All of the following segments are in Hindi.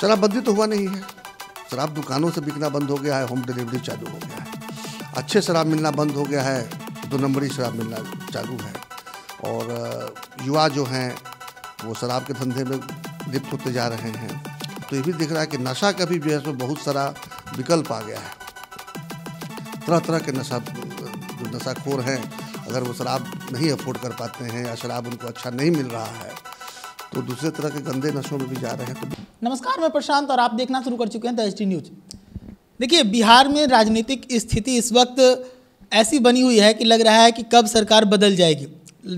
शराबबंदी तो हुआ नहीं है शराब दुकानों से बिकना बंद हो गया है होम डिलीवरी चालू हो गया है अच्छे शराब मिलना बंद हो गया है दो तो नंबरी शराब मिलना चालू है और युवा जो हैं वो शराब के धंधे में लिप्त होते जा रहे हैं तो ये भी दिख रहा है कि नशा का भी जो है बहुत सारा विकल्प आ गया है तरह तरह के नशा जो नशाखोर हैं अगर वो शराब नहीं अफोर्ड कर पाते हैं या शराब उनको अच्छा नहीं मिल रहा है तो दूसरे तरह के गंदे नशों में भी जा रहे हैं तो नमस्कार मैं प्रशांत और आप देखना शुरू कर चुके हैं द एस न्यूज देखिए बिहार में राजनीतिक स्थिति इस वक्त ऐसी बनी हुई है कि लग रहा है कि कब सरकार बदल जाएगी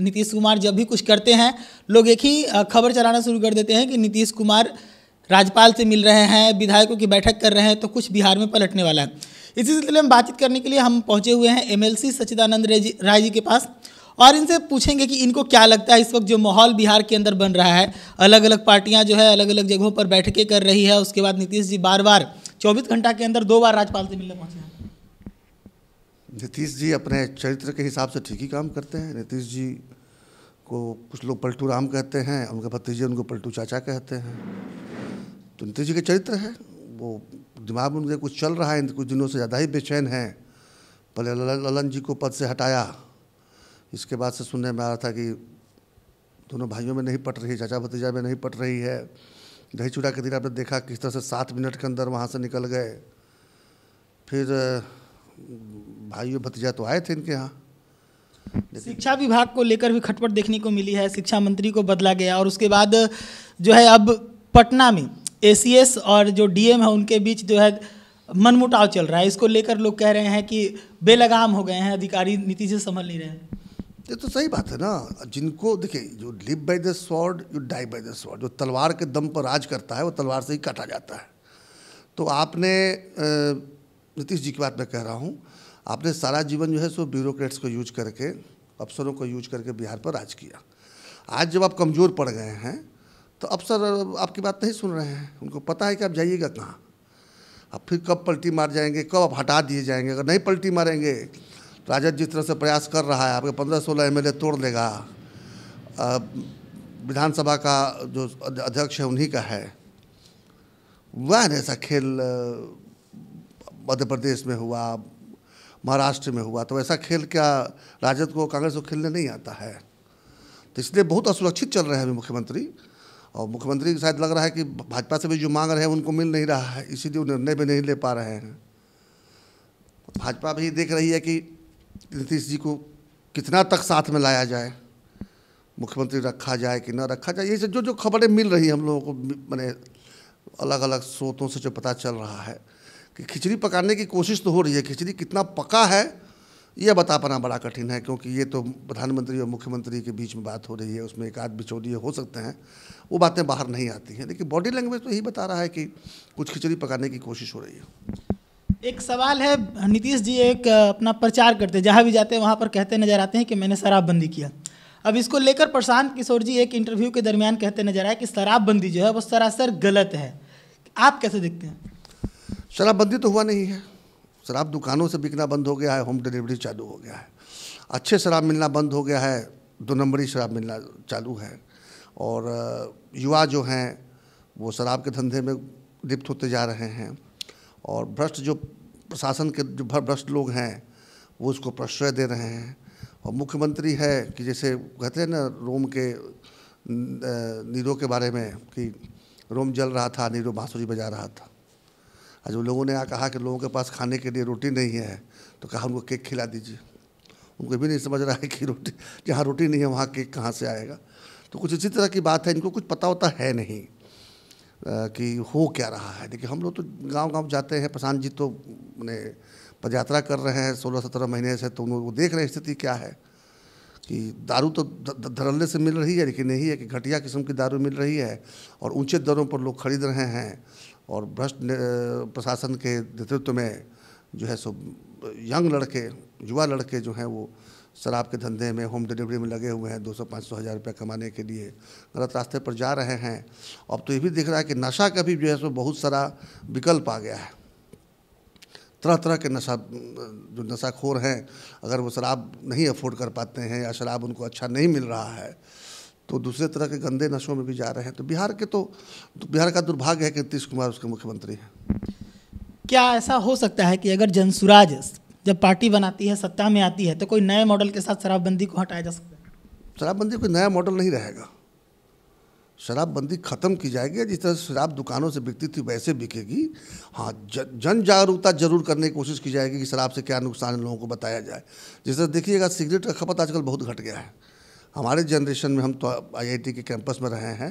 नीतीश कुमार जब भी कुछ करते हैं लोग एक ही खबर चलाना शुरू कर देते हैं कि नीतीश कुमार राज्यपाल से मिल रहे हैं विधायकों की बैठक कर रहे हैं तो कुछ बिहार में पलटने वाला है इसी सिलसिले में बातचीत करने के लिए हम पहुंचे हुए हैं एमएलसी सचिदानंद राय जी के पास और इनसे पूछेंगे कि इनको क्या लगता है इस वक्त जो माहौल बिहार के अंदर बन रहा है अलग अलग पार्टियां जो है अलग अलग जगहों पर बैठकें कर रही है उसके बाद नीतीश जी बार बार चौबीस घंटा के अंदर दो बार राज्यपाल से मिलने पहुँचे हैं नीतीश जी अपने चरित्र के हिसाब से ठीक ही काम करते हैं नीतीश जी को कुछ लोग पलटू राम कहते हैं उनके भतीजे उनको पलटू चाचा कहते हैं तो नीतीश जी का चरित्र है वो दिमाग में उनके कुछ चल रहा है कुछ दिनों से ज़्यादा ही बेचैन है पहले ललन जी को पद से हटाया इसके बाद से सुनने में आ रहा था कि दोनों भाइयों में नहीं पट रही चाचा भतीजा में नहीं पट रही है दही चूड़ा के दिन आपने देखा किस तरह से सात मिनट के अंदर वहाँ से निकल गए फिर भाइयों भतीजा तो आए थे इनके यहाँ शिक्षा विभाग को लेकर भी खटपट देखने को मिली है शिक्षा मंत्री को बदला गया और उसके बाद जो है अब पटना में ए और जो डी है उनके बीच जो है मनमुटाव चल रहा है इसको लेकर लोग कह रहे हैं कि बेलगाम हो गए हैं अधिकारी नीति से संभल नहीं रहे हैं ये तो सही बात है ना जिनको देखिए जो live by the sword you die by the sword जो तलवार के दम पर राज करता है वो तलवार से ही काटा जाता है तो आपने नीतीश जी की बात मैं कह रहा हूँ आपने सारा जीवन जो है सो ब्यूरोक्रेट्स को यूज करके अफसरों को यूज करके बिहार पर राज किया आज जब आप कमज़ोर पड़ गए हैं तो अफसर आपकी बात नहीं सुन रहे हैं उनको पता है कि आप जाइएगा कहाँ आप फिर कब पलटी मार जाएंगे कब आप हटा दिए जाएंगे अगर नहीं पलटी मारेंगे राजद जिस तरह से प्रयास कर रहा है आपके पंद्रह सोलह एम तोड़ देगा विधानसभा का जो अध्यक्ष है उन्हीं का है वह ऐसा खेल मध्य प्रदेश में हुआ महाराष्ट्र में हुआ तो ऐसा खेल क्या राजद को कांग्रेस को खेलने नहीं आता है तो इसलिए बहुत असुरक्षित चल रहे हैं अभी मुख्यमंत्री और मुख्यमंत्री को शायद लग रहा है कि भाजपा से भी जो मांग रहे हैं उनको मिल नहीं रहा है इसीलिए वो निर्णय भी नहीं ले पा रहे हैं भाजपा भी देख रही है कि नीतीश जी को कितना तक साथ में लाया जाए मुख्यमंत्री रखा जाए कि ना रखा जाए ये सब जो जो खबरें मिल रही हैं हम लोगों को मैंने अलग अलग स्रोतों से जो पता चल रहा है कि खिचड़ी पकाने की कोशिश तो हो रही है खिचड़ी कितना पका है यह बता पाना बड़ा कठिन है क्योंकि ये तो प्रधानमंत्री और मुख्यमंत्री के बीच में बात हो रही है उसमें एक आध बिचौलिए हो सकते हैं वो बातें बाहर नहीं आती हैं लेकिन बॉडी लैंग्वेज तो यही बता रहा है कि कुछ खिचड़ी पकाने की कोशिश हो रही है एक सवाल है नीतीश जी एक अपना प्रचार करते जहाँ भी जाते हैं वहाँ पर कहते नजर आते हैं कि मैंने शराबबंदी किया अब इसको लेकर प्रशांत किशोर जी एक इंटरव्यू के दरमियान कहते नजर आए कि शराबबंदी जो है वो सरासर गलत है आप कैसे देखते हैं शराबबंदी तो हुआ नहीं है शराब दुकानों से बिकना बंद हो गया है होम डिलीवरी चालू हो गया है अच्छे शराब मिलना बंद हो गया है दो नंबरी शराब मिलना चालू है और युवा जो हैं वो शराब के धंधे में लिप्त होते जा रहे हैं और भ्रष्ट जो प्रशासन के जो भ्रष्ट लोग हैं वो उसको प्रश्रय दे रहे हैं और मुख्यमंत्री है कि जैसे कहते हैं ना रोम के नीरो के बारे में कि रोम जल रहा था नीरो बांसुरी बजा रहा था आज उन लोगों ने यहाँ कहा कि लोगों के पास खाने के लिए रोटी नहीं है तो कहा उनको केक खिला दीजिए उनको भी नहीं समझ रहा है कि रोटी जहाँ रोटी नहीं है वहाँ केक कहाँ से आएगा तो कुछ इसी तरह की बात है इनको कुछ पता होता है नहीं कि हो क्या रहा है देखिए हम लोग तो गांव गांव जाते हैं प्रशांत जी तो मैंने पदयात्रा कर रहे हैं सोलह सत्रह महीने से तो वो देख रहे हैं स्थिति क्या है कि दारू तो धरल्ले से मिल रही है लेकिन यही है कि घटिया किस्म की दारू मिल रही है और ऊंचे दरों पर लोग खरीद रहे हैं और भ्रष्ट प्रशासन के नेतृत्व में जो है सो यंग लड़के युवा लड़के जो हैं वो शराब के धंधे में होम डिलीवरी में लगे हुए हैं दो सौ पाँच सौ हज़ार रुपये कमाने के लिए गलत रास्ते पर जा रहे हैं अब तो ये भी दिख रहा है कि नशा का भी जो है बहुत सारा विकल्प आ गया है तरह तरह के नशा जो नशाखोर हैं अगर वो शराब नहीं अफोर्ड कर पाते हैं या शराब उनको अच्छा नहीं मिल रहा है तो दूसरे तरह के गंदे नशों में भी जा रहे हैं तो बिहार के तो, तो बिहार का दुर्भाग्य है कि नीतीश कुमार उसके मुख्यमंत्री हैं क्या ऐसा हो सकता है कि अगर जनसुराज जब पार्टी बनाती है सत्ता में आती है तो कोई नए मॉडल के साथ शराबबंदी को हटाया जा सकता है शराबबंदी कोई नया मॉडल नहीं रहेगा शराबबंदी खत्म की जाएगी जिस तरह शराब दुकानों से बिकती थी वैसे बिकेगी हाँ जन जागरूकता जरूर करने की कोशिश की जाएगी कि शराब से क्या नुकसान है लोगों को बताया जाए जिस तरह देखिएगा सिगरेट का खपत आजकल बहुत घट गया है हमारे जनरेशन में हम तो आईआईटी के कैंपस में रहे हैं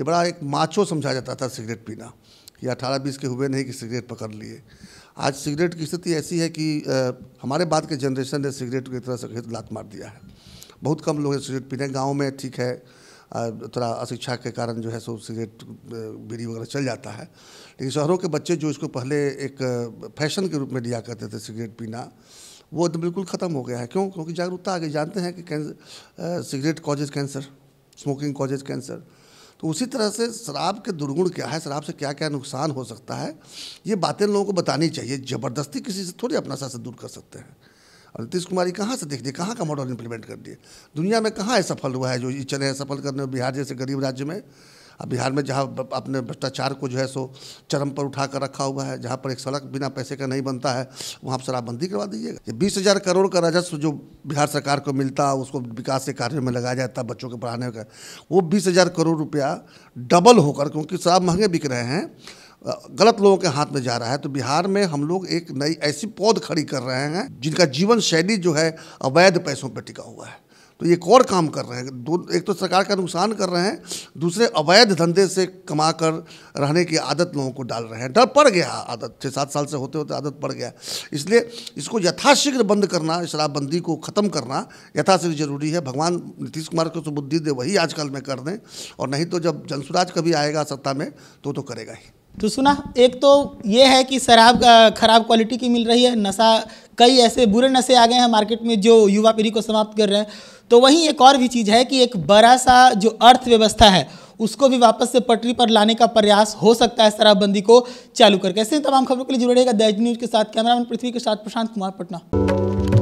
ये बड़ा एक माचो समझा जाता था सिगरेट पीना कि अठारह बीस के हुए नहीं कि सिगरेट पकड़ लिए आज सिगरेट की स्थिति ऐसी है कि आ, हमारे बाद के जनरेशन ने सिगरेट की तरह से लात मार दिया है बहुत कम लोग सिगरेट पीने गाँव में ठीक है थोड़ा अशिक्षा के कारण जो है सो सिगरेट बीड़ी वगैरह चल जाता है लेकिन शहरों के बच्चे जो इसको पहले एक फैशन के रूप में लिया करते थे सिगरेट पीना वो तो बिल्कुल ख़त्म हो गया है क्यों क्योंकि जागरूकता आगे जानते हैं कि cigarette causes cancer smoking causes cancer तो उसी तरह से शराब के दुर्गुण क्या है शराब से क्या क्या नुकसान हो सकता है ये बातें लोगों को बतानी चाहिए ज़बरदस्ती किसी से थोड़ी अपना से दूर कर सकते हैं और नीतीश कुमारी कहाँ से देख दिए कहाँ का मॉडल इम्प्लीमेंट कर दिए दुनिया में कहाँ सफल हुआ है जो ये चले हैं सफल करने बिहार जैसे गरीब राज्य में अब बिहार में जहाँ अपने भ्रष्टाचार को जो है सो चरम पर उठा कर रखा हुआ है जहाँ पर एक सड़क बिना पैसे का नहीं बनता है वहाँ पर शराबबंदी करवा दीजिएगा बीस हज़ार करोड़ का राजस्व जो बिहार सरकार को मिलता उसको विकास के कार्यों में लगाया जाता बच्चों के पढ़ाने का वो बीस हज़ार करोड़ रुपया डबल होकर क्योंकि शराब महंगे बिक रहे हैं गलत लोगों के हाथ में जा रहा है तो बिहार में हम लोग एक नई ऐसी पौध खड़ी कर रहे हैं जिनका जीवन शैली जो है अवैध पैसों पर टिका हुआ है तो ये एक और काम कर रहे हैं दो एक तो सरकार का नुकसान कर रहे हैं दूसरे अवैध धंधे से कमा कर रहने की आदत लोगों को डाल रहे हैं डर पड़ गया आदत छः सात साल से होते होते आदत पड़ गया इसलिए इसको यथाशीघ्र बंद करना शराबबंदी को ख़त्म करना यथाशीघ्र जरूरी है भगवान नीतीश कुमार को तो बुद्धि दे वही आजकल में कर दें और नहीं तो जब जनसुराज कभी आएगा सत्ता में तो तो करेगा ही तो सुना एक तो ये है कि शराब खराब क्वालिटी की मिल रही है नशा कई ऐसे बुरे नशे आ गए हैं मार्केट में जो युवा पीढ़ी को समाप्त कर रहे हैं तो वहीं एक और भी चीज़ है कि एक बड़ा सा जो अर्थव्यवस्था है उसको भी वापस से पटरी पर लाने का प्रयास हो सकता है शराबबंदी को चालू करके ऐसे तमाम खबरों के लिए जुड़ेगा दैज न्यूज़ के साथ कैमरामैन पृथ्वी के साथ प्रशांत कुमार पटना